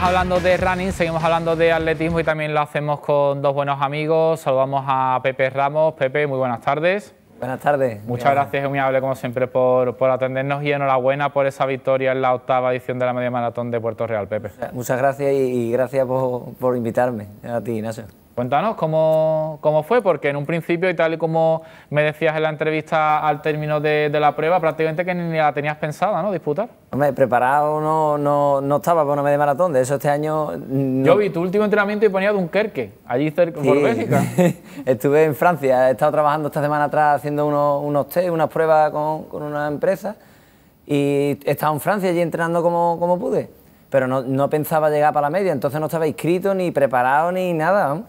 hablando de running, seguimos hablando de atletismo y también lo hacemos con dos buenos amigos. Saludamos a Pepe Ramos. Pepe, muy buenas tardes. Buenas tardes. Muchas gracias, es muy amable como siempre por, atendernos y enhorabuena por esa victoria en la octava edición de la media maratón de Puerto Real, Pepe. Muchas gracias y, gracias por, por invitarme a ti, Ignacio. Cuéntanos cómo, fue, porque en un principio, y tal y como me decías en la entrevista al término de, la prueba, prácticamente que ni la tenías pensada, ¿no? Disputar. Hombre, preparado no, no, no estaba para una media maratón, de eso este año. Mm, Yo vi tu último entrenamiento y ponía Dunkerque, allí cerca, por Bélgica. Estuve en Francia, he estado trabajando esta semana atrás haciendo unos, unos test, unas pruebas con, una empresa, y he estado en Francia allí entrenando como, pude, pero no, pensaba llegar para la media, entonces no estaba inscrito, ni preparado, ni nada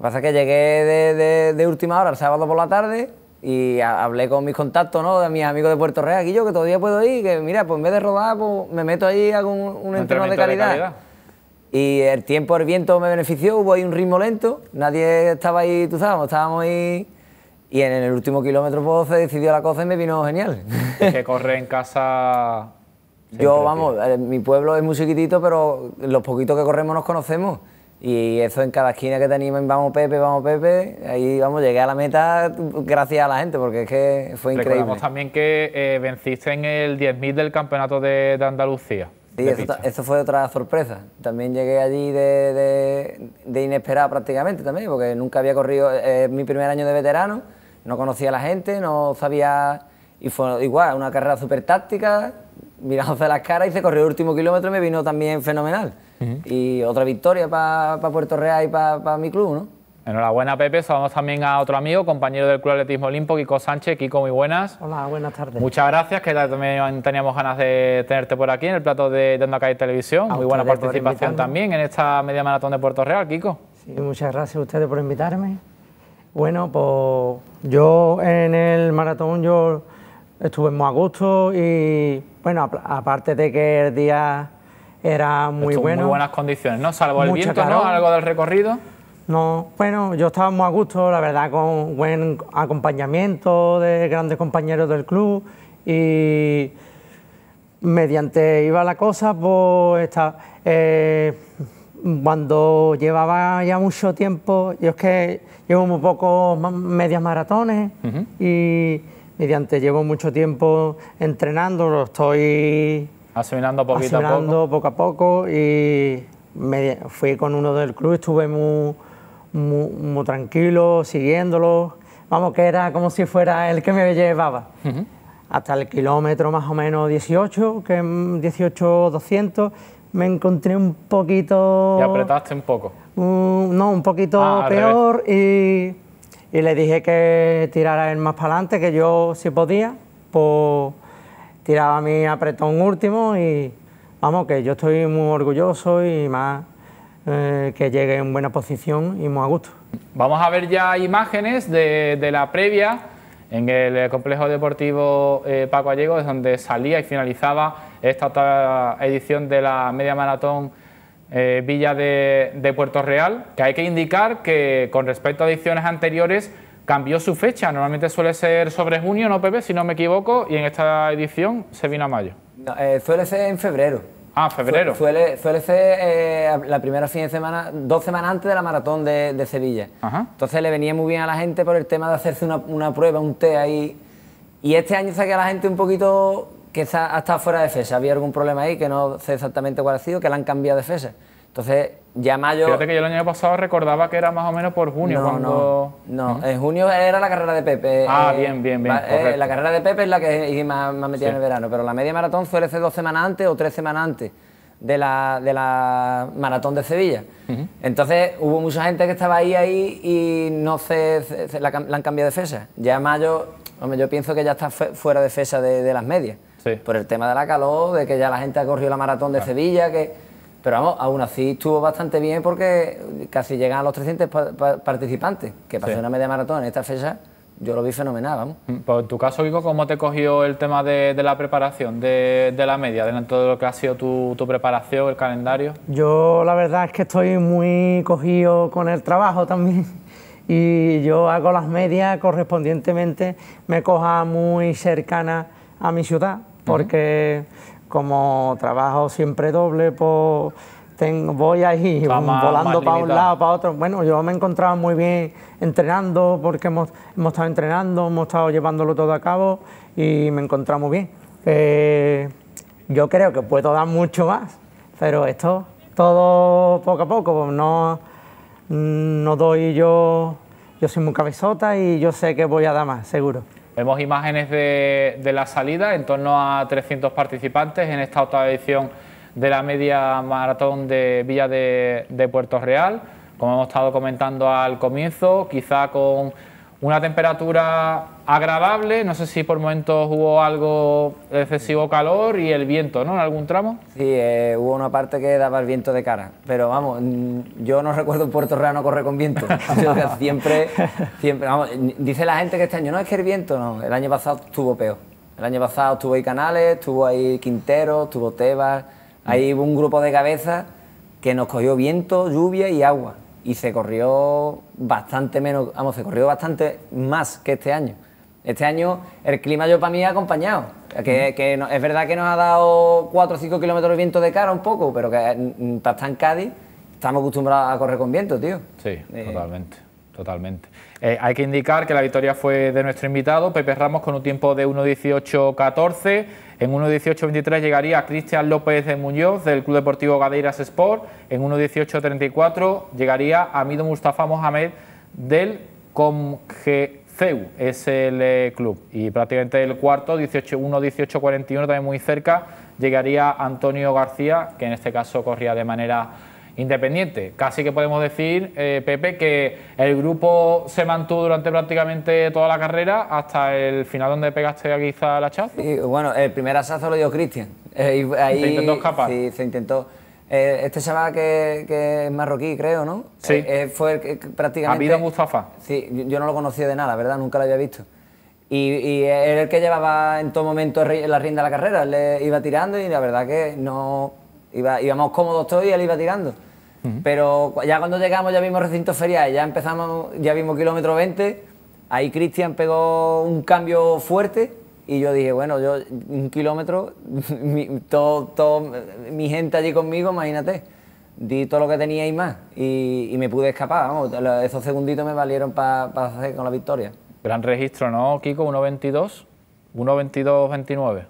que pasa es que llegué de, última hora el sábado por la tarde y hablé con mis contactos, ¿no? De mis amigos de Puerto Real, aquí yo que todavía puedo ir, que mira, pues en vez de rodar, pues me meto ahí hago un, un, entreno de calidad. Y el tiempo, el viento me benefició, hubo ahí un ritmo lento, nadie estaba ahí, tú sabes, estábamos ahí. Y en el último kilómetro pues, se decidió la cosa y me vino genial. que corre en casa. Yo, vamos, eh, mi pueblo es muy chiquitito, pero los poquitos que corremos nos conocemos. Y eso en cada esquina que teníamos, vamos Pepe, vamos Pepe, ahí vamos, llegué a la meta gracias a la gente, porque es que fue increíble. Recordamos también que eh, venciste en el 10.000 del Campeonato de, Andalucía. Sí, eso, fue otra sorpresa. También llegué allí de, inesperado inesperada prácticamente también, porque nunca había corrido, eh, mi primer año de veterano, no conocía a la gente, no sabía, y fue igual, una carrera súper táctica, mirándose las caras y se corrió el último kilómetro y me vino también fenomenal y otra victoria para Puerto Real y para mi club, ¿no? Enhorabuena, Pepe. Saludamos también a otro amigo, compañero del Club Atletismo Olimpo, Kiko Sánchez. Kiko, muy buenas. Hola, buenas tardes. Muchas gracias, que también teníamos ganas de tenerte por aquí en el plato de Dando Calle Televisión. muy buena participación también en esta media maratón de Puerto Real, Kiko. Sí, muchas gracias a ustedes por invitarme. Bueno, pues yo en el maratón yo estuve a gusto... y, bueno, aparte de que el día era muy bueno. Muy buenas condiciones, ¿no? Salvo el viento, ¿no? Algo del recorrido. No, bueno, yo estaba muy a gusto, la verdad, con buen acompañamiento de grandes compañeros del club y mediante iba la cosa, pues está, eh, cuando llevaba ya mucho tiempo, yo es que llevo muy pocos medias maratones y mediante llevo mucho tiempo entrenando, lo estoy Asimilando poquito a poco. poco a poco y fui con uno del club, estuve muy, muy, tranquilo, siguiéndolo. Vamos, que era como si fuera el que me llevaba. Hasta el kilómetro más o menos 18, que 18, 200, me encontré un poquito... Y apretaste un poco. Mm, no, un poquito ah, peor y, le dije que tirara él más para adelante, que yo si podía, por pues tiraba mi apretón último y vamos, que yo estoy muy orgulloso y más eh, que llegue en buena posición y muy a gusto. Vamos a ver ya imágenes de, la previa en el eh, complejo deportivo eh, Paco Allego, donde salía y finalizaba esta edición de la media maratón eh, Villa de Puerto Real, que hay que indicar que con respecto a ediciones anteriores cambió su fecha. Normalmente suele ser sobre junio, ¿no, Pepe? Si no me equivoco, y en esta edición se vino a mayo. Eh, suele ser en febrero. Ah, febrero. suele, suele, ser eh, la primera fin de semana, dos semanas antes de la maratón de, Sevilla. Entonces le venía muy bien a la gente por el tema de hacerse una, prueba, un té ahí. Y este año saqué a la gente un poquito que ha estado fuera de fecha. Había algún problema ahí que no sé exactamente cuál ha sido, que la han cambiado de FES. Entonces ya mayo. Fíjate que yo el año pasado recordaba que era más o menos por junio. No, cuando... no, no. en junio era la carrera de Pepe. Ah, eh, bien, bien, bien. Eh, la carrera de Pepe es la que más, me metido en el verano, pero la media maratón suele ser dos semanas antes o tres semanas antes de la, de la maratón de Sevilla. Entonces hubo mucha gente que estaba ahí, ahí y no se, la, han cambiado de fecha. Ya mayo, hombre, yo pienso que ya está fuera de fecha de, las medias. Por el tema de la calor, de que ya la gente ha corrido la maratón de Sevilla, que pero vamos, aún así estuvo bastante bien porque casi llegan a los 300 participantes, que pasó una media maratón en esta fecha, yo lo vi fenomenal, vamos. Mm, pues en tu caso, Víctor ¿cómo te cogió el tema de, la preparación de, la media, dentro de lo que ha sido tu, preparación, el calendario? Yo la verdad es que estoy muy cogido con el trabajo también y yo hago las medias correspondientemente, me coja muy cercana a mi ciudad, porque como trabajo siempre doble, pues voy ahí volando para un lado, para otro. Bueno, yo me he encontrado muy bien entrenando porque hemos, estado entrenando, hemos estado llevándolo todo a cabo y me encontrado muy bien. Eh, yo creo que puedo dar mucho más, pero esto todo poco a poco, pues, no, no doy yo, yo soy muy cabezota y yo sé que voy a dar más, seguro. Vemos imágenes de, la salida, en torno a 300 participantes en esta otra edición de la media maratón de Villa de Puerto Real. Como hemos estado comentando al comienzo, quizá con una temperatura agradable, no sé si por momentos hubo algo excesivo calor y el viento, ¿no? En algún tramo. Sí, eh, hubo una parte que daba el viento de cara, pero vamos, yo no recuerdo Puerto Real no correr con viento. siempre, siempre, vamos, dice la gente que este año no es que el viento, no, el año pasado estuvo peor. El año pasado estuvo ahí Canales, estuvo ahí Quintero, estuvo Tebas, ahí hubo un grupo de cabezas que nos cogió viento, lluvia y agua y se corrió bastante menos, vamos, se corrió bastante más que este año. Este año el clima yo para mí ha acompañado. Que, es verdad que nos ha dado 4 o 5 kilómetros de viento de cara un poco, pero que mm, para en Cádiz estamos acostumbrados a correr con viento, tío. Sí, eh, totalmente, totalmente. Eh, hay que indicar que la victoria fue de nuestro invitado, Pepe Ramos, con un tiempo de 1.18.14. En 1.18.23 llegaría Cristian López de Muñoz del Club Deportivo Gadeiras Sport. En 1.18.34 llegaría Amido Mustafa Mohamed del Comgeceu, es el club. Y prácticamente el cuarto, 18, 1.18.41, también muy cerca, llegaría Antonio García, que en este caso corría de manera independiente. Casi que podemos decir, eh, Pepe, que el grupo se mantuvo durante prácticamente toda la carrera hasta el final donde pegaste quizá la hachazo. Y, bueno, el primer asazo lo dio Cristian. Eh, se intentó escapar. Sí, se intentó. Eh, este se que, que, es marroquí, creo, ¿no? Sí. fue prácticamente... Mustafa. Sí, yo no lo conocía de nada, ¿verdad? Nunca lo había visto. Y, era el que llevaba en todo momento la rienda de la carrera. Le iba tirando y la verdad que no... Iba, íbamos cómodos todos y él iba tirando. Pero ya cuando llegamos, ya vimos recinto ferial, ya empezamos, ya vimos kilómetro 20, ahí Cristian pegó un cambio fuerte y yo dije, bueno, yo un kilómetro, mi, mi gente allí conmigo, imagínate, di todo lo que tenía y más y, me pude escapar, vamos, esos segunditos me valieron para hacer con la victoria. Gran registro, ¿no, Kiko? 1.22, 1.22.29.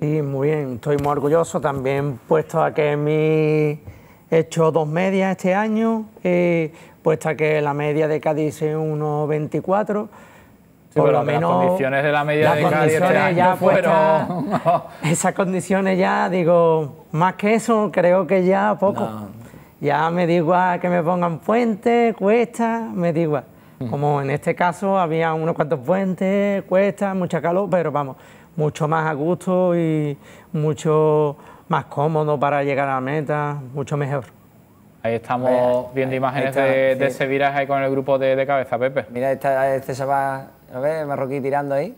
Sí, muy bien, estoy muy orgulloso también puesto a que mi He hecho dos medias este año, eh, puesta que la media de Cádiz es 1,24. por lo menos las condiciones de la media de Cádiz este fueron... esas condiciones ya digo más que eso creo que ya poco ya me digo a que me pongan fuentes, cuesta me digo mm. como en este caso había unos cuantos fuentes, cuesta mucha calor pero vamos mucho más a gusto y mucho más cómodo para llegar a la meta, mucho mejor. Ahí estamos viendo imágenes de, ese viraje con el grupo de, cabeza, Pepe. Mira, está, este se va, a ver, Marroquí tirando ahí.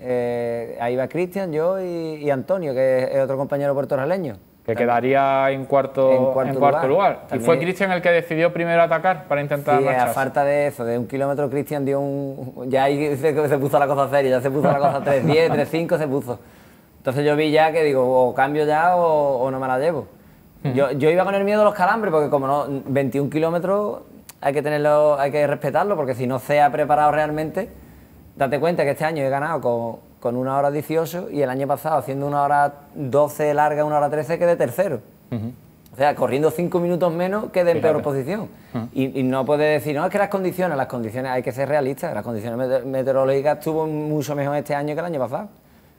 Eh, ahí va Cristian, yo y, Antonio, que es otro compañero puertorraleño. Que quedaría en cuarto, en cuarto, lugar. y fue Cristian el que decidió primero atacar para intentar sí, a falta de eso, de un kilómetro Cristian dio un... Ya ahí se, se puso la cosa seria, ya se puso la cosa 3-10, 3-5 se puso. Entonces yo vi ya que digo, o cambio ya o, no me la llevo. yo, iba con el miedo a los calambres, porque como no, 21 kilómetros hay que tenerlo, hay que respetarlo, porque si no se ha preparado realmente, date cuenta que este año he ganado con, una hora 18 y el año pasado haciendo una hora 12 larga, una hora 13 quedé tercero. O sea, corriendo cinco minutos menos quedé en peor posición. y, no puede decir, no, es que las condiciones, las condiciones, hay que ser realistas, las condiciones meteorológicas estuvo mucho mejor este año que el año pasado.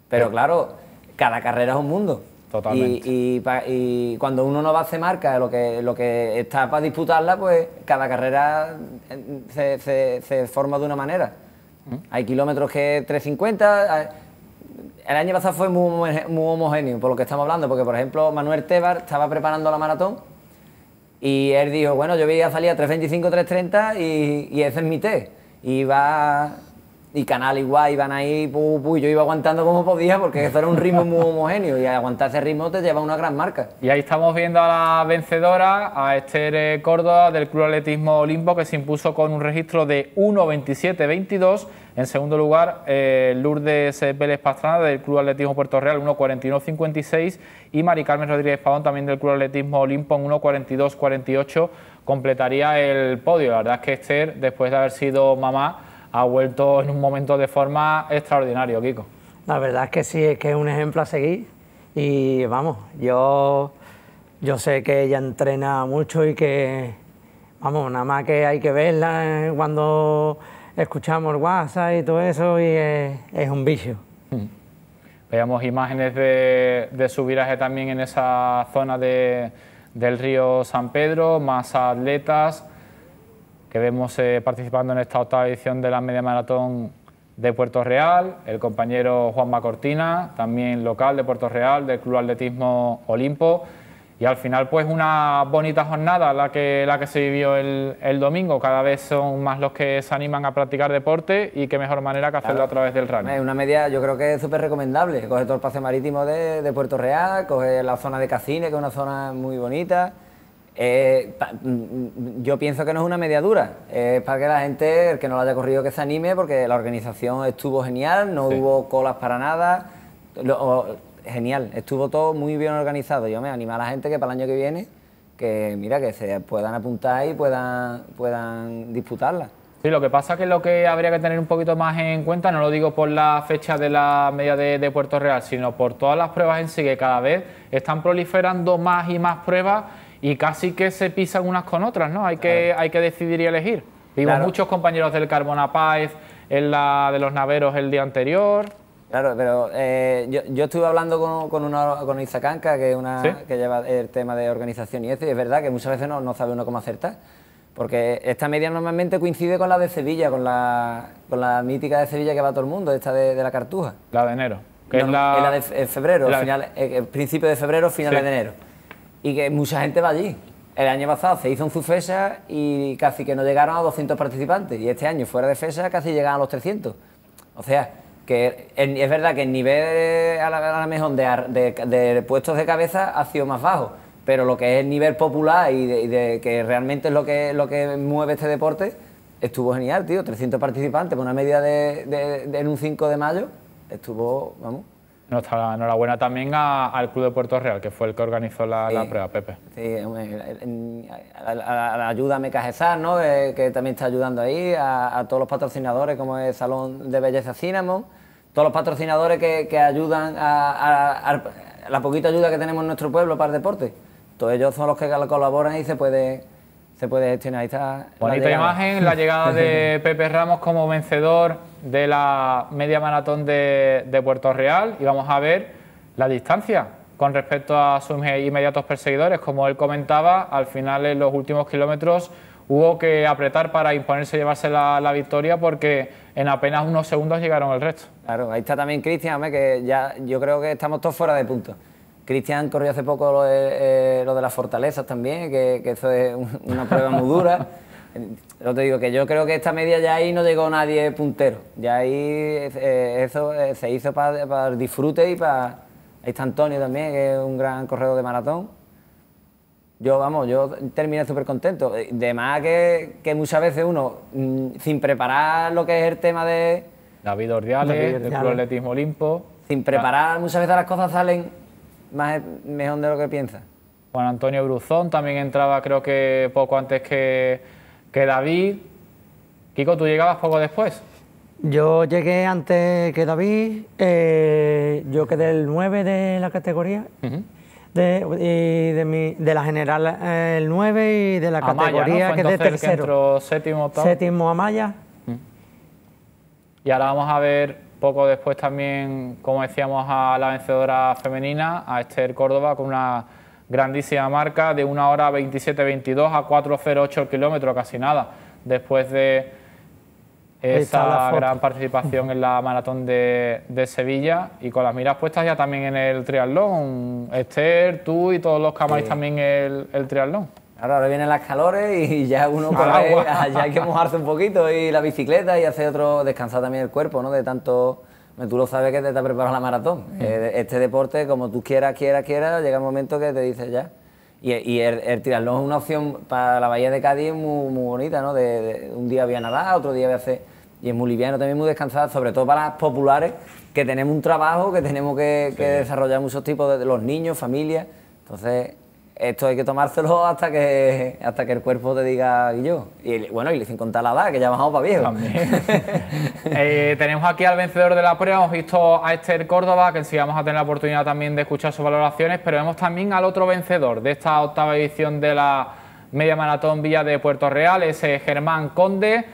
Pero claro, cada carrera es un mundo. Totalmente. Y, cuando uno no va a hacer marca, lo que, lo que está para disputarla, pues cada carrera eh, se, forma de una manera. Mm. Hay kilómetros que 350. Eh, el año pasado fue muy, homogéneo, por lo que estamos hablando, porque por ejemplo Manuel Tebar estaba preparando la maratón y él dijo, bueno, yo voy a salir a 325, 330 y, y ese es mi té. Y va y Canal igual, iban ahí, pu, yo iba aguantando como podía porque eso era un ritmo muy homogéneo y aguantar ese ritmo te lleva una gran marca. Y ahí estamos viendo a la vencedora, a Esther Córdoba del Club Atletismo Olimpo que se impuso con un registro de 1.27.22. En segundo lugar, eh, Lourdes Vélez eh, Pastrana del Club Atletismo Puerto Real, 1.41.56 y Mari Carmen Rodríguez Pavón también del Club Atletismo Olimpo en 1.42.48 completaría el podio. La verdad es que Esther, después de haber sido mamá, ha vuelto en un momento de forma extraordinario, Kiko. La verdad es que sí, es que es un ejemplo a seguir y vamos, yo, yo sé que ella entrena mucho y que, vamos, nada más que hay que verla cuando escuchamos el WhatsApp y todo eso y es, un vicio. Veamos imágenes de, su viraje también en esa zona del río San Pedro, más atletas que vemos eh, participando en esta octava edición de la media maratón de Puerto Real, el compañero Juan Macortina, también local de Puerto Real, del Club Atletismo Olimpo. Y al final, pues una bonita jornada la que, la que se vivió el, el domingo. Cada vez son más los que se animan a practicar deporte y qué mejor manera que hacerlo a través del running. Es una media, yo creo que es súper recomendable. Coge todo el pase marítimo de, Puerto Real, coge la zona de Cacine, que es una zona muy bonita eh, mm, mm, yo pienso que no es una media dura, es para que la gente, el que no lo haya corrido, que se anime, porque la organización estuvo genial, no hubo colas para nada, genial, estuvo todo muy bien organizado. Yo me animo a la gente que para el año que viene, que mira, que se puedan apuntar y puedan, puedan disputarla. Sí, lo que pasa es que lo que habría que tener un poquito más en cuenta, no lo digo por la fecha de la media de Puerto Real, sino por todas las pruebas en sí, que cada vez están proliferando más y más pruebas y casi que se pisan unas con otras, ¿no? Hay que, hay que decidir y elegir. Vimos muchos compañeros del Carbona en la de los Naveros el día anterior. Claro, pero eh, yo, yo, estuve hablando con, con una con Izacanca, que una que lleva el tema de organización y eso, y es verdad que muchas veces no, no sabe uno cómo acertar. Porque esta media normalmente coincide con la de Sevilla, con la, mítica de Sevilla que va todo el mundo, esta de, la Cartuja. La de enero. Que es la, de febrero, Final, eh, eh, principio de febrero, final de enero y que mucha gente va allí. El año pasado se hizo un Zufesa y casi que no llegaron a 200 participantes y este año fuera de Fesa casi llegaron a los 300. O sea, que es verdad que el nivel a la, mejor de, de, puestos de cabeza ha sido más bajo, pero lo que es el nivel popular y de, que realmente es lo que, lo que mueve este deporte, estuvo genial, tío. 300 participantes, por una media de, en un 5 de mayo, estuvo, vamos, nuestra enhorabuena también al Club de Puerto Real, que fue el que organizó la, prueba, Pepe. Sí, a, la ayuda a Mecajesar, ¿no? Eh, que también está ayudando ahí, a, todos los patrocinadores, como es Salón de Belleza Cinnamon, todos los patrocinadores que, que ayudan a, la poquita ayuda que tenemos en nuestro pueblo para el deporte. Todos ellos son los que colaboran y se puede se puede Bonita imagen, la llegada de Pepe Ramos como vencedor de la media maratón de, Puerto Real. Y vamos a ver la distancia con respecto a sus inmediatos perseguidores. Como él comentaba, al final en los últimos kilómetros hubo que apretar para imponerse y llevarse la, victoria porque en apenas unos segundos llegaron el resto. Claro, ahí está también Cristian, que ya yo creo que estamos todos fuera de punto. Cristian corrió hace poco lo de, eh, las fortalezas también, que, eso es una prueba muy dura. Yo te digo que yo creo que esta media ya ahí no llegó nadie puntero. Ya ahí eh, eso eh, se hizo para el disfrute y para... Ahí está Antonio también, que es un gran corredor de maratón. Yo, vamos, yo terminé súper contento. De más que, que muchas veces uno, mm, sin preparar lo que es el tema de... David Ordiales, del Club Atletismo Olimpo. Sin preparar, ah. muchas veces las cosas salen más e- mejor de lo que piensa. Juan Antonio Bruzón también entraba creo que poco antes que, que David. Kiko, ¿tú llegabas poco después? Yo llegué antes que David, eh, yo quedé el 9 de la categoría, de, y de, mi, de, la general eh, el 9 y de la categoría es de tercero. Que séptimo, a Séptimo Amaya. Y ahora vamos a ver poco después también, como decíamos, a la vencedora femenina, a Esther Córdoba, con una grandísima marca de 1 hora 22 a 4.08 el kilómetro, casi nada, después de esa gran participación en la maratón de, Sevilla y con las miras puestas ya también en el triatlón. Esther, tú y todos los que también el triatlón. Ahora, vienen las calores y ya uno puede ya hay que mojarse un poquito y la bicicleta y hacer otro, descansar también el cuerpo, ¿no? De tanto, tú lo sabes que te está preparando la maratón. Mm. Eh, este deporte, como tú quieras, quieras, quieras, llega un momento que te dices ya. Y, el, tirarlo es una opción para la bahía de Cádiz muy, muy bonita, ¿no? De, un día voy a nadar, otro día voy a hacer... Y es muy liviano, también muy descansado, sobre todo para las populares, que tenemos un trabajo, que tenemos que, desarrollar muchos tipos de los niños, familias. Entonces, esto hay que tomárselo hasta que hasta que el cuerpo te diga y yo. Y bueno, y sin contar la edad, que ya bajamos para viejo. Eh, tenemos aquí al vencedor de la prueba, hemos visto a Esther Córdoba, que sí vamos a tener la oportunidad también de escuchar sus valoraciones, pero vemos también al otro vencedor de esta octava edición de la media maratón Villa de Puerto Real, es Germán Conde.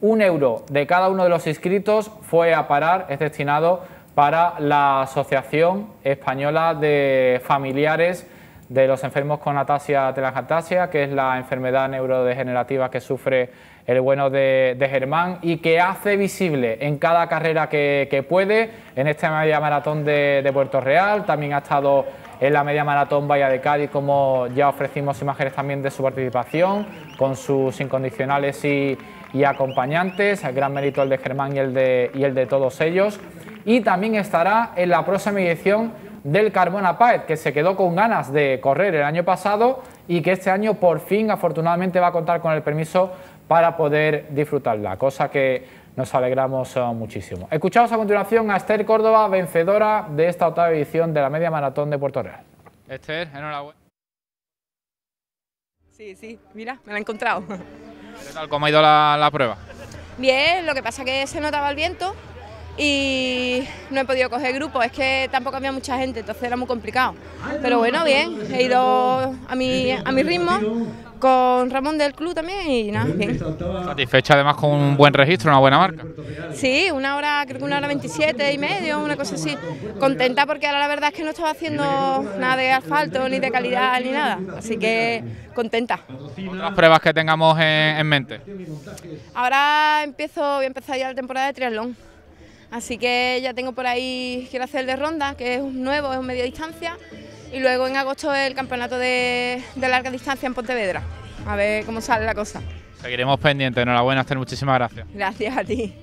Un euro de cada uno de los inscritos fue a parar, es destinado para la Asociación Española de Familiares de los enfermos con atasia telangiectasia, que es la enfermedad neurodegenerativa que sufre el bueno de, Germán y que hace visible en cada carrera que, puede, en esta media maratón de, Puerto Real, también ha estado en la media maratón Valla de Cádiz, como ya ofrecimos imágenes también de su participación, con sus incondicionales y, acompañantes, el gran mérito el de Germán y el de todos ellos. Y también estará en la próxima edición del Carbona Páez, que se quedó con ganas de correr el año pasado y que este año por fin afortunadamente va a contar con el permiso para poder disfrutarla, cosa que nos alegramos eh, muchísimo. Escuchamos a continuación a Esther Córdoba, vencedora de esta octava edición de la Media Maratón de Puerto Real. Esther, enhorabuena. Sí, sí, mira, me la he encontrado. ¿Qué tal? ¿Cómo ha ido la, prueba? Bien, lo que pasa es que se notaba el viento, y no he podido coger grupo, es que tampoco había mucha gente, entonces era muy complicado. Pero bueno, bien, he ido a mi, a mi ritmo con Ramón del club también y nada, bien. Satisfecha además con un buen registro, una buena marca. Sí, una hora, creo que una hora 27 y medio, una cosa así. Contenta porque ahora la verdad es que no estaba haciendo nada de asfalto, ni de calidad, ni nada. Así que contenta. las pruebas que tengamos en, en mente? Ahora empiezo, voy a empezar ya la temporada de triatlón. Así que ya tengo por ahí, quiero hacer el de ronda, que es un nuevo, es un media distancia, y luego en agosto el campeonato de, larga distancia en Pontevedra. A ver cómo sale la cosa. Seguiremos pendientes. Enhorabuena, Esther. Muchísimas gracias. Gracias a ti.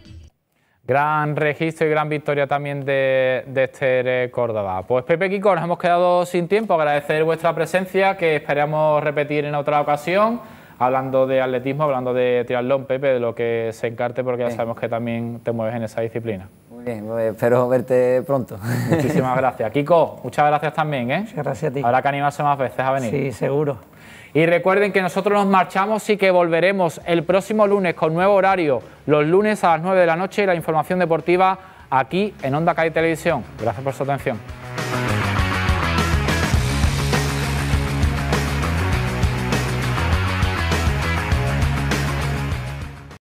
Gran registro y gran victoria también de, de Esther eh, Córdoba. Pues Pepe Kiko, nos hemos quedado sin tiempo. Agradecer vuestra presencia, que esperamos repetir en otra ocasión hablando de atletismo, hablando de triatlón, Pepe, de lo que se encarte, porque ya sabemos que también te mueves en esa disciplina. Muy bien, pues espero verte pronto. Muchísimas gracias. Kiko, muchas gracias también, ¿eh? Muchas gracias a ti. Habrá que animarse más veces a venir. Sí, seguro. Y recuerden que nosotros nos marchamos y que volveremos el próximo lunes con nuevo horario, los lunes a las 9 de la noche la información deportiva aquí en Onda Calle Televisión. Gracias por su atención.